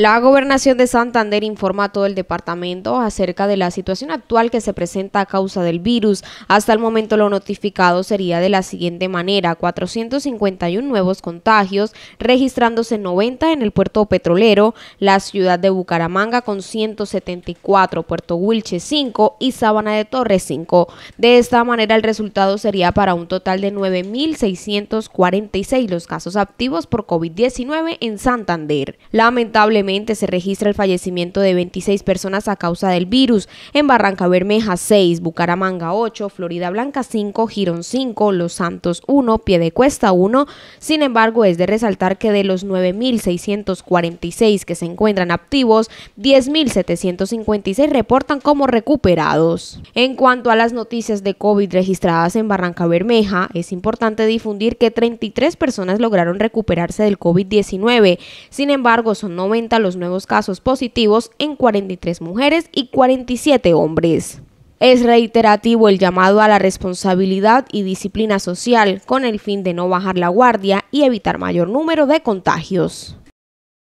La gobernación de Santander informa a todo el departamento acerca de la situación actual que se presenta a causa del virus. Hasta el momento lo notificado sería de la siguiente manera, 451 nuevos contagios, registrándose 90 en el puerto petrolero, la ciudad de Bucaramanga con 174, Puerto Wilche 5 y Sabana de Torres 5. De esta manera el resultado sería para un total de 9.646 los casos activos por COVID-19 en Santander. Lamentablemente se registra el fallecimiento de 26 personas a causa del virus. En Barranca Bermeja 6, Bucaramanga 8, Florida Blanca 5, Girón 5, Los Santos 1, Piedecuesta 1. Sin embargo, es de resaltar que de los 9.646 que se encuentran activos, 10.756 reportan como recuperados. En cuanto a las noticias de COVID registradas en Barranca Bermeja, es importante difundir que 33 personas lograron recuperarse del COVID-19. Sin embargo, son 90 los nuevos casos positivos en 43 mujeres y 47 hombres. Es reiterativo el llamado a la responsabilidad y disciplina social con el fin de no bajar la guardia y evitar mayor número de contagios.